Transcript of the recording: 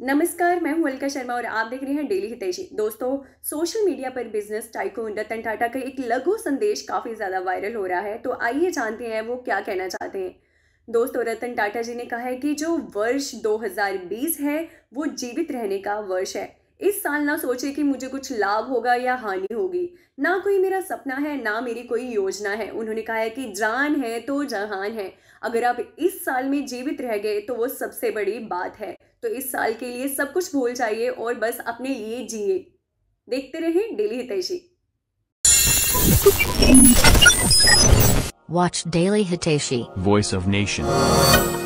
नमस्कार मैं हूं अलका शर्मा और आप देख रहे हैं डेली हितैषी दोस्तों सोशल मीडिया पर बिजनेस टाइको रतन टाटा का एक लघु संदेश काफ़ी ज़्यादा वायरल हो रहा है तो आइए जानते हैं वो क्या कहना चाहते हैं दोस्तों रतन टाटा जी ने कहा है कि जो वर्ष 2020 है वो जीवित रहने का वर्ष है इस साल ना सोचे कि मुझे कुछ लाभ होगा या हानि होगी ना कोई मेरा सपना है ना मेरी कोई योजना है उन्होंने कहा है कि जान है तो जहान है अगर आप इस साल में जीवित रह गए तो वो सबसे बड़ी बात है तो इस साल के लिए सब कुछ भूल जाइए और बस अपने लिए जिए देखते रहे daily Hitaishi watch daily Hitaishi voice of nation